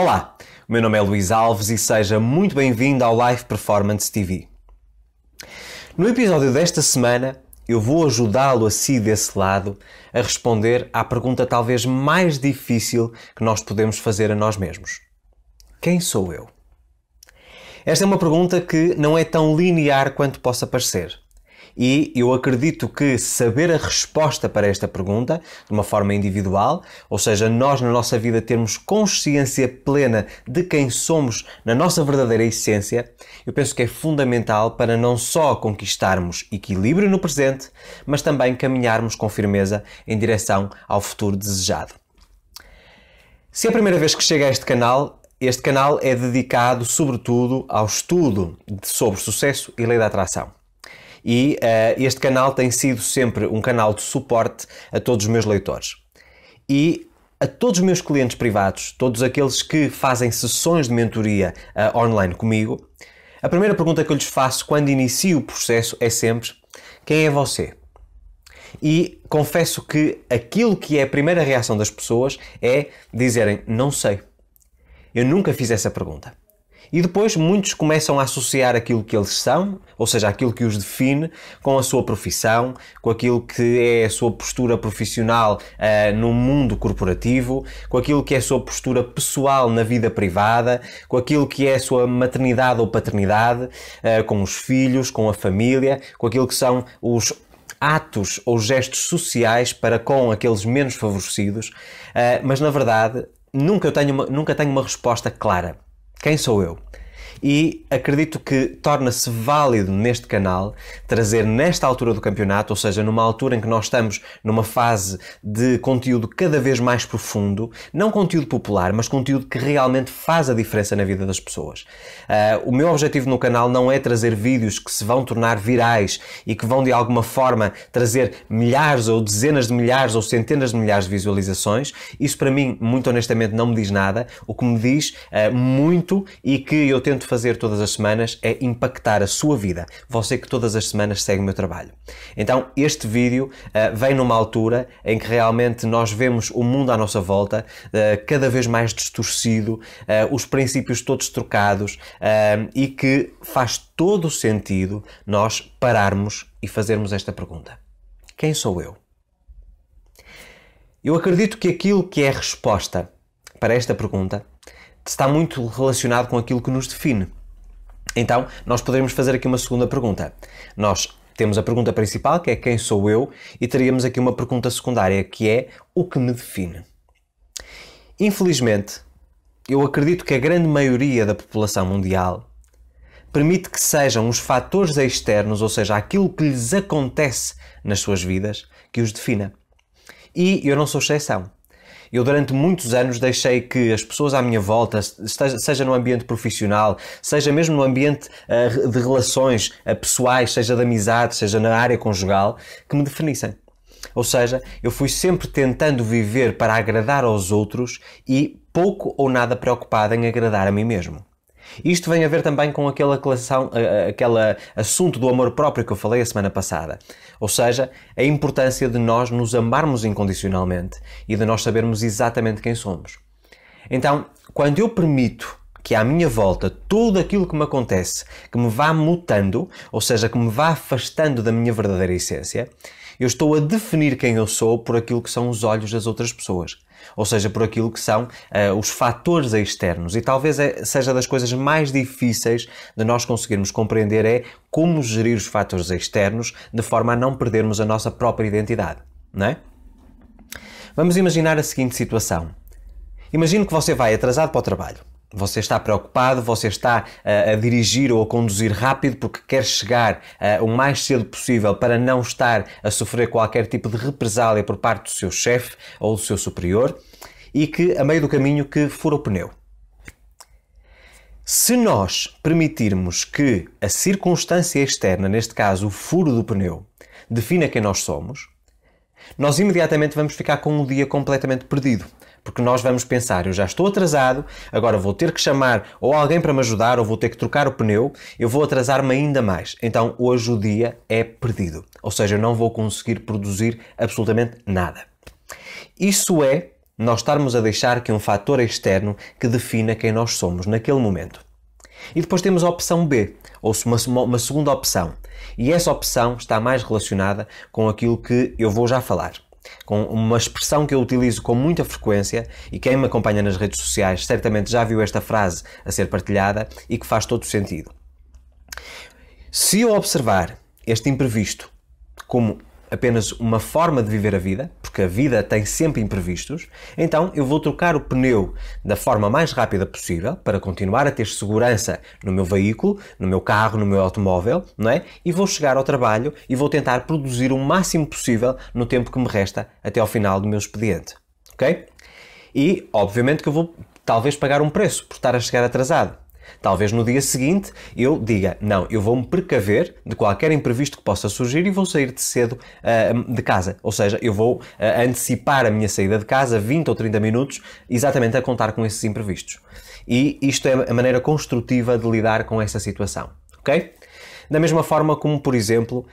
Olá, o meu nome é Luís Alves e seja muito bem-vindo ao Live Performance TV. No episódio desta semana, eu vou ajudá-lo a si desse lado a responder à pergunta talvez mais difícil que nós podemos fazer a nós mesmos. Quem sou eu? Esta é uma pergunta que não é tão linear quanto possa parecer e eu acredito que saber a resposta para esta pergunta, de uma forma individual, ou seja, nós na nossa vida termos consciência plena de quem somos na nossa verdadeira essência, eu penso que é fundamental para não só conquistarmos equilíbrio no presente, mas também caminharmos com firmeza em direção ao futuro desejado. Se é a primeira vez que chega a este canal, este canal é dedicado sobretudo ao estudo sobre sucesso e lei da atração e uh, este canal tem sido sempre um canal de suporte a todos os meus leitores. E a todos os meus clientes privados, todos aqueles que fazem sessões de mentoria uh, online comigo, a primeira pergunta que eu lhes faço quando inicio o processo é sempre: quem é você? E confesso que aquilo que é a primeira reação das pessoas é dizerem: não sei. Eu nunca fiz essa pergunta. E depois muitos começam a associar aquilo que eles são, ou seja, aquilo que os define, com a sua profissão, com aquilo que é a sua postura profissional uh, no mundo corporativo, com aquilo que é a sua postura pessoal na vida privada, com aquilo que é a sua maternidade ou paternidade, uh, com os filhos, com a família, com aquilo que são os atos ou gestos sociais para com aqueles menos favorecidos, eh, mas na verdade nunca tenho uma, nunca tenho uma resposta clara. Quem sou eu? e acredito que torna-se válido neste canal trazer nesta altura do campeonato, ou seja, numa altura em que nós estamos numa fase de conteúdo cada vez mais profundo, não conteúdo popular, mas conteúdo que realmente faz a diferença na vida das pessoas. Uh, o meu objetivo no canal não é trazer vídeos que se vão tornar virais e que vão de alguma forma trazer milhares ou dezenas de milhares ou centenas de milhares de visualizações. Isso para mim, muito honestamente, não me diz nada. O que me diz uh, muito e que eu tento fazer todas as semanas é impactar a sua vida. Você que todas as semanas segue o meu trabalho. Então, este vídeo uh, vem numa altura em que realmente nós vemos o mundo à nossa volta uh, cada vez mais distorcido, uh, os princípios todos trocados e que faz todo o sentido nós pararmos e fazermos esta pergunta: Quem sou eu? Eu acredito que aquilo que é a resposta para esta pergunta está muito relacionado com aquilo que nos define. Então, nós poderíamos fazer aqui uma segunda pergunta. Nós temos a pergunta principal, que é quem sou eu, e teríamos aqui uma pergunta secundária, que é o que me define. Infelizmente, eu acredito que a grande maioria da população mundial permite que sejam os fatores externos, ou seja, aquilo que lhes acontece nas suas vidas, que os defina. E eu não sou exceção. Eu, durante muitos anos, deixei que as pessoas à minha volta, seja no ambiente profissional, seja mesmo no ambiente eh, de relações eh, pessoais, seja de amizade, seja na área conjugal, que me definissem. Ou seja, eu fui sempre tentando viver para agradar aos outros e pouco ou nada preocupado em agradar a mim mesmo. Isto vem a ver também com aquele, aquele assunto do amor próprio que eu falei a semana passada. Ou seja, a importância de nós nos amarmos incondicionalmente e de nós sabermos exatamente quem somos. Então, quando eu permito que à minha volta tudo aquilo que me acontece, que me vá mutando, ou seja, que me vá afastando da minha verdadeira essência, eu estou a definir quem eu sou por aquilo que são os olhos das outras pessoas. Ou seja, por aquilo que são uh, os fatores externos. E talvez é, seja das coisas mais difíceis de nós conseguirmos compreender é como gerir os fatores externos de forma a não perdermos a nossa própria identidade, não é? Vamos imaginar a seguinte situação. Imagino que você vai atrasado para o trabalho você está preocupado, você está uh, a dirigir ou a conduzir rápido porque quer chegar uh, o mais cedo possível para não estar a sofrer qualquer tipo de represália por parte do seu chefe ou do seu superior e que a meio do caminho que fura o pneu. Se nós permitirmos que a circunstância externa, neste caso o furo do pneu, defina quem nós somos, nós imediatamente vamos ficar com um dia completamente perdido porque nós vamos pensar, eu já estou atrasado, agora vou ter que chamar ou alguém para me ajudar, ou vou ter que trocar o pneu, eu vou atrasar-me ainda mais. Então hoje o dia é perdido. Ou seja, eu não vou conseguir produzir absolutamente nada. Isso é nós estarmos a deixar que um fator externo que defina quem nós somos naquele momento. E depois temos a opção B, ou uma, uma segunda opção. E essa opção está mais relacionada com aquilo que eu vou já falar com uma expressão que eu utilizo com muita frequência e quem me acompanha nas redes sociais certamente já viu esta frase a ser partilhada e que faz todo sentido. Se eu observar este imprevisto como apenas uma forma de viver a vida, porque a vida tem sempre imprevistos, então eu vou trocar o pneu da forma mais rápida possível para continuar a ter segurança no meu veículo, no meu carro, no meu automóvel, não é? E vou chegar ao trabalho e vou tentar produzir o máximo possível no tempo que me resta até ao final do meu expediente, ok? E obviamente que eu vou talvez pagar um preço por estar a chegar atrasado. Talvez no dia seguinte eu diga: não, eu vou-me precaver de qualquer imprevisto que possa surgir e vou sair de cedo uh, de casa. Ou seja, eu vou uh, antecipar a minha saída de casa 20 ou 30 minutos, exatamente a contar com esses imprevistos. E isto é a maneira construtiva de lidar com essa situação. Ok? Da mesma forma como, por exemplo,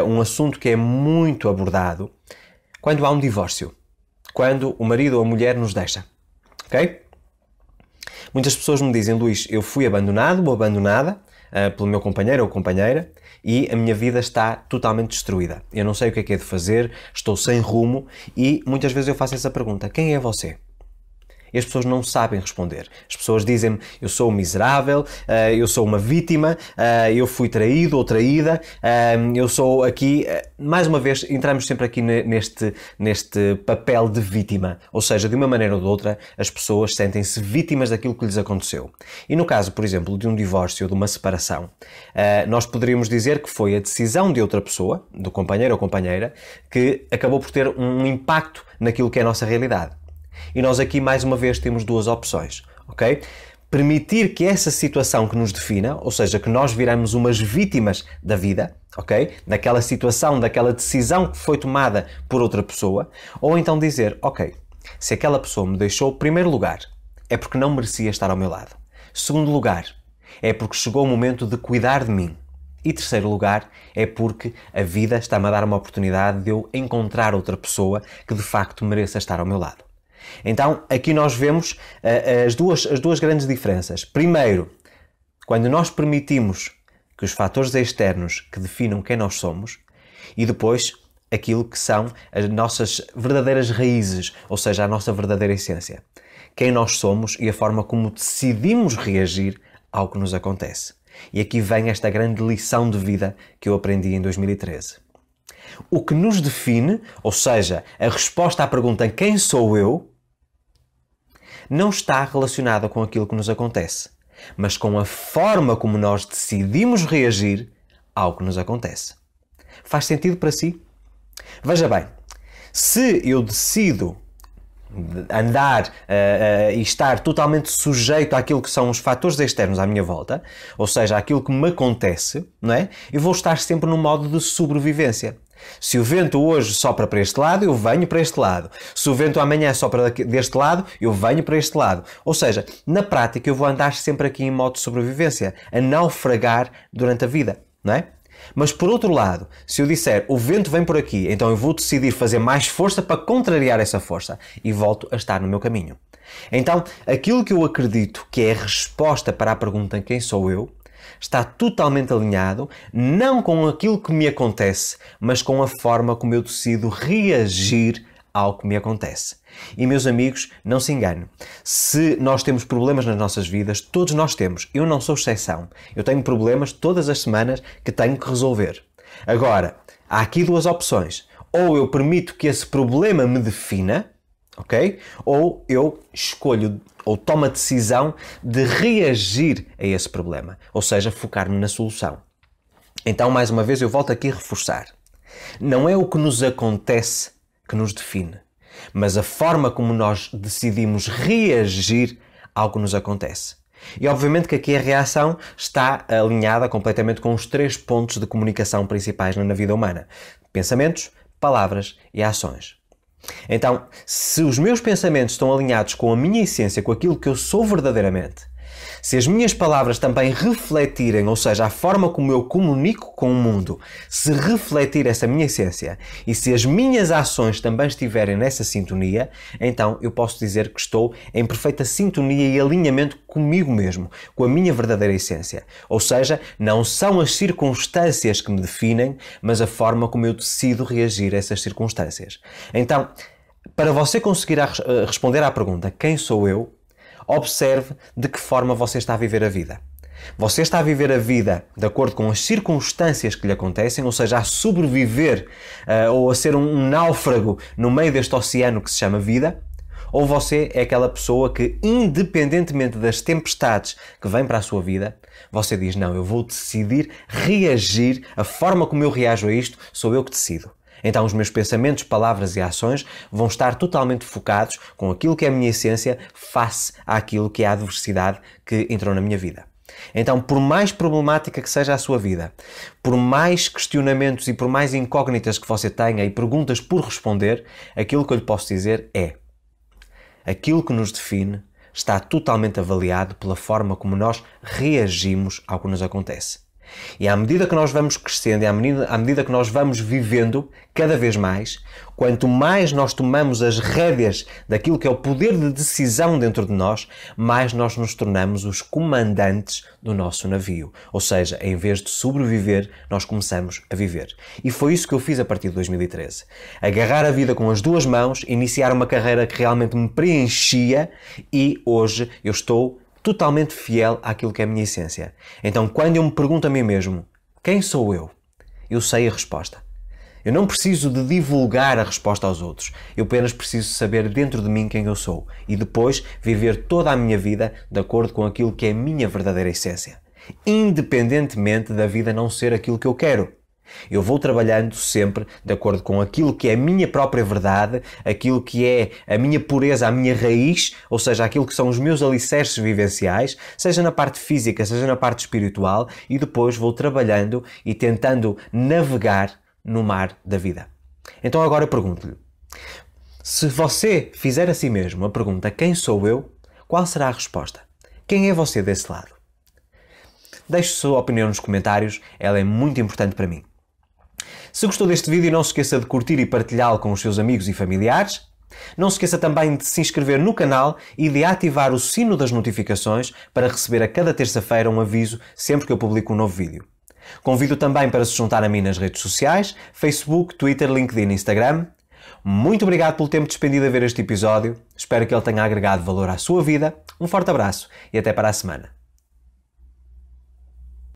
uh, um assunto que é muito abordado quando há um divórcio, quando o marido ou a mulher nos deixa. Ok? Muitas pessoas me dizem, Luís, eu fui abandonado ou abandonada uh, pelo meu companheiro ou companheira e a minha vida está totalmente destruída. Eu não sei o que é que é de fazer, estou sem rumo e muitas vezes eu faço essa pergunta: quem é você? e as pessoas não sabem responder. As pessoas dizem-me: eu sou um miserável, eh, eu sou uma vítima, eh, eu fui traído ou traída, eh, eu sou aqui. Mais uma vez, entramos sempre aqui neste, neste papel de vítima. Ou seja, de uma maneira ou de outra, as pessoas sentem-se vítimas daquilo que lhes aconteceu. E no caso, por exemplo, de um divórcio ou de uma separação, nós poderíamos dizer que foi a decisão de outra pessoa, do companheiro ou companheira, que acabou por ter um impacto naquilo que é a nossa realidade. E nós aqui mais uma vez temos duas opções, ok? Permitir que essa situação que nos defina, ou seja, que nós viramos umas vítimas da vida, ok? Daquela situação, daquela decisão que foi tomada por outra pessoa, ou então dizer, ok, se aquela pessoa me deixou, primeiro lugar, é porque não merecia estar ao meu lado. Segundo lugar, é porque chegou o momento de cuidar de mim. E terceiro lugar, é porque a vida está-me a dar uma oportunidade de eu encontrar outra pessoa que de facto mereça estar ao meu lado. Então, aqui nós vemos uh, as, duas, as duas grandes diferenças. Primeiro, quando nós permitimos que os fatores externos que definam quem nós somos e depois aquilo que são as nossas verdadeiras raízes, ou seja, a nossa verdadeira essência. Quem nós somos e a forma como decidimos reagir ao que nos acontece. E aqui vem esta grande lição de vida que eu aprendi em 2013. O que nos define, ou seja, a resposta à pergunta quem sou eu, não está relacionada com aquilo que nos acontece, mas com a forma como nós decidimos reagir ao que nos acontece. Faz sentido para si? Veja bem, se eu decido andar uh, uh, e estar totalmente sujeito àquilo que são os fatores externos à minha volta, ou seja, àquilo que me acontece, não é? Eu vou estar sempre no modo de sobrevivência. Se o vento hoje sopra para este lado, eu venho para este lado. Se o vento amanhã sopra deste lado, eu venho para este lado. Ou seja, na prática eu vou andar sempre aqui em modo de sobrevivência, a naufragar durante a vida, não é? Mas por outro lado, se eu disser o vento vem por aqui, então eu vou decidir fazer mais força para contrariar essa força e volto a estar no meu caminho. Então, aquilo que eu acredito que é a resposta para a pergunta quem sou eu, Está totalmente alinhado, não com aquilo que me acontece, mas com a forma como eu decido reagir ao que me acontece. E meus amigos, não se enganem. Se nós temos problemas nas nossas vidas, todos nós temos. Eu não sou exceção. Eu tenho problemas todas as semanas que tenho que resolver. Agora, há aqui duas opções. Ou eu permito que esse problema me defina, ok? Ou eu escolho ou tomo a decisão de reagir a esse problema, ou seja, focar-me na solução. Então, mais uma vez, eu volto aqui a reforçar. Não é o que nos acontece que nos define, mas a forma como nós decidimos reagir ao que nos acontece. E obviamente que aqui a reação está alinhada completamente com os três pontos de comunicação principais na vida humana: pensamentos, palavras e ações. Então, se os meus pensamentos estão alinhados com a minha essência, com aquilo que eu sou verdadeiramente, se as minhas palavras também refletirem, ou seja, a forma como eu comunico com o mundo, se refletir essa minha essência e se as minhas ações também estiverem nessa sintonia, então eu posso dizer que estou em perfeita sintonia e alinhamento comigo mesmo, com a minha verdadeira essência. Ou seja, não são as circunstâncias que me definem, mas a forma como eu decido reagir a essas circunstâncias. Então, para você conseguir eh, responder à pergunta quem sou eu, observe de que forma você está a viver a vida. Você está a viver a vida de acordo com as circunstâncias que lhe acontecem, ou seja, a sobreviver uh, ou a ser um, um náufrago no meio deste oceano que se chama vida, ou você é aquela pessoa que, independentemente das tempestades que vêm para a sua vida, você diz: Não, eu vou decidir reagir, a forma como eu reajo a isto sou eu que decido. Então os meus pensamentos, palavras e ações vão estar totalmente focados com aquilo que é a minha essência face àquilo que é a adversidade que entrou na minha vida. Então, por mais problemática que seja a sua vida, por mais questionamentos e por mais incógnitas que você tenha e perguntas por responder, aquilo que eu lhe posso dizer é: aquilo que nos define está totalmente avaliado pela forma como nós reagimos ao que nos acontece. E à medida que nós vamos crescendo, e à medida, à medida que nós vamos vivendo cada vez mais, quanto mais nós tomamos as rédeas daquilo que é o poder de decisão dentro de nós, mais nós nos tornamos os comandantes do nosso navio. Ou seja, em vez de sobreviver, nós começamos a viver. E foi isso que eu fiz a partir de 2013. Agarrar a vida com as duas mãos, iniciar uma carreira que realmente me preenchia e hoje eu estou totalmente fiel àquilo que é a minha essência. Então, quando eu me pergunto a mim mesmo, quem sou eu? Eu sei a resposta. Eu não preciso de divulgar a resposta aos outros. Eu apenas preciso saber dentro de mim quem eu sou e depois viver toda a minha vida de acordo com aquilo que é a minha verdadeira essência, independentemente da vida não ser aquilo que eu quero. Eu vou trabalhando sempre de acordo com aquilo que é a minha própria verdade, aquilo que é a minha pureza, a minha raiz, ou seja, aquilo que são os meus alicerces vivenciais, seja na parte física, seja na parte espiritual, e depois vou trabalhando e tentando navegar no mar da vida. Então agora pergunto-lhe: se você fizer a si mesmo a pergunta quem sou eu, qual será a resposta? Quem é você desse lado? Deixe sua opinião nos comentários, ela é muito importante para mim. Se gostou deste vídeo, não se esqueça de curtir e partilhá-lo com os seus amigos e familiares. Não se esqueça também de se inscrever no canal e de ativar o sino das notificações para receber a cada terça-feira um aviso sempre que eu publico um novo vídeo. Convido também para se juntar a mim nas redes sociais, Facebook, Twitter, LinkedIn e Instagram. Muito obrigado pelo tempo despendido a ver este episódio. Espero que ele tenha agregado valor à sua vida. Um forte abraço e até para a semana.